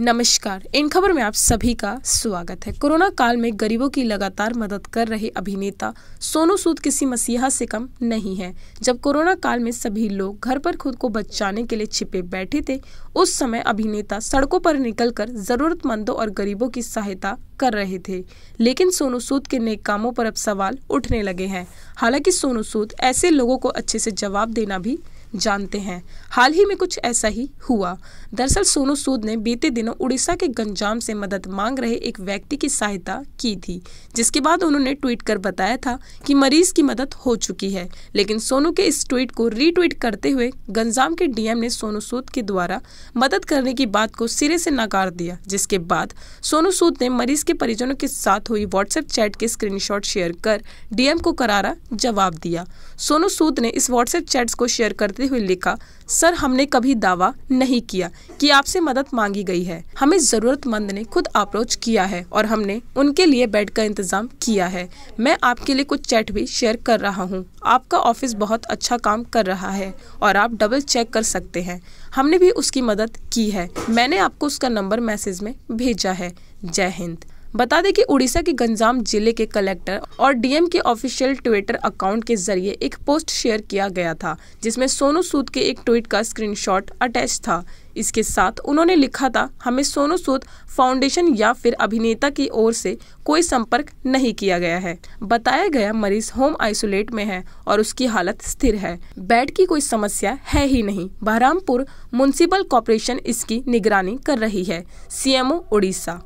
नमस्कार इन खबर में आप सभी का स्वागत है कोरोना काल में गरीबों की लगातार मदद कर रहे अभिनेता सोनू सूद किसी मसीहा से कम नहीं है जब कोरोना काल में सभी लोग घर पर खुद को बचाने के लिए छिपे बैठे थे उस समय अभिनेता सड़कों पर निकलकर जरूरतमंदों और गरीबों की सहायता कर रहे थे लेकिन सोनू सूद के नेक कामों पर अब सवाल उठने लगे हैं हालांकि सोनू सूद ऐसे लोगों को अच्छे से जवाब देना भी जानते हैं हाल ही में कुछ ऐसा ही हुआ दरअसल सोनू सूद ने बीते दिनों उड़ीसा के गंजाम से मदद मांग रहे एक व्यक्ति की सहायता की थी जिसके बाद उन्होंने ट्वीट कर बताया था कि मरीज की मदद हो चुकी है लेकिन सोनू के इस ट्वीट को रीट्वीट करते हुए गंजाम के डीएम ने सोनू सूद के द्वारा मदद करने की बात को सिरे से नकार दिया जिसके बाद सोनू सूद ने मरीज के परिजनों के साथ हुई व्हाट्सएप चैट के स्क्रीनशॉट शेयर कर डीएम को करारा जवाब दिया सोनू सूद ने इस व्हाट्सएप चैट्स को शेयर करते करते हुए लिखा सर हमने कभी दावा नहीं किया कि आपसे मदद मांगी गई है हमें जरूरतमंद ने खुद अप्रोच किया है और हमने उनके लिए बेड का इंतजाम किया है मैं आपके लिए कुछ चैट भी शेयर कर रहा हूँ आपका ऑफिस बहुत अच्छा काम कर रहा है और आप डबल चेक कर सकते हैं हमने भी उसकी मदद की है मैंने आपको उसका नंबर मैसेज में भेजा है जय हिंद बता दें कि उड़ीसा के गंजाम जिले के कलेक्टर और डीएम के ऑफिशियल ट्विटर अकाउंट के जरिए एक पोस्ट शेयर किया गया था जिसमें सोनू सूद के एक ट्वीट का स्क्रीनशॉट अटैच था इसके साथ उन्होंने लिखा था हमें सोनू सूद फाउंडेशन या फिर अभिनेता की ओर से कोई संपर्क नहीं किया गया है बताया गया मरीज होम आइसोलेट में है और उसकी हालत स्थिर है बेड की कोई समस्या है ही नहीं बहरामपुर म्यूनसिपल कॉरपोरेशन इसकी निगरानी कर रही है सीएमओ उड़ीसा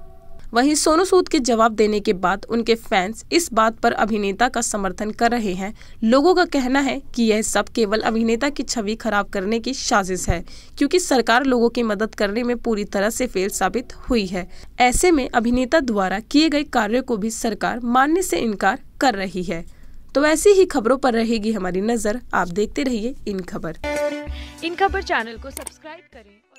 वहीं सोनू सूद के जवाब देने के बाद उनके फैंस इस बात पर अभिनेता का समर्थन कर रहे हैं लोगों का कहना है कि यह सब केवल अभिनेता की छवि खराब करने की साजिश है क्योंकि सरकार लोगों की मदद करने में पूरी तरह से फेल साबित हुई है ऐसे में अभिनेता द्वारा किए गए कार्य को भी सरकार मानने से इनकार कर रही है तो ऐसी ही खबरों पर रहेगी हमारी नजर आप देखते रहिए इन खबर इन खबर चैनल को सब्सक्राइब करें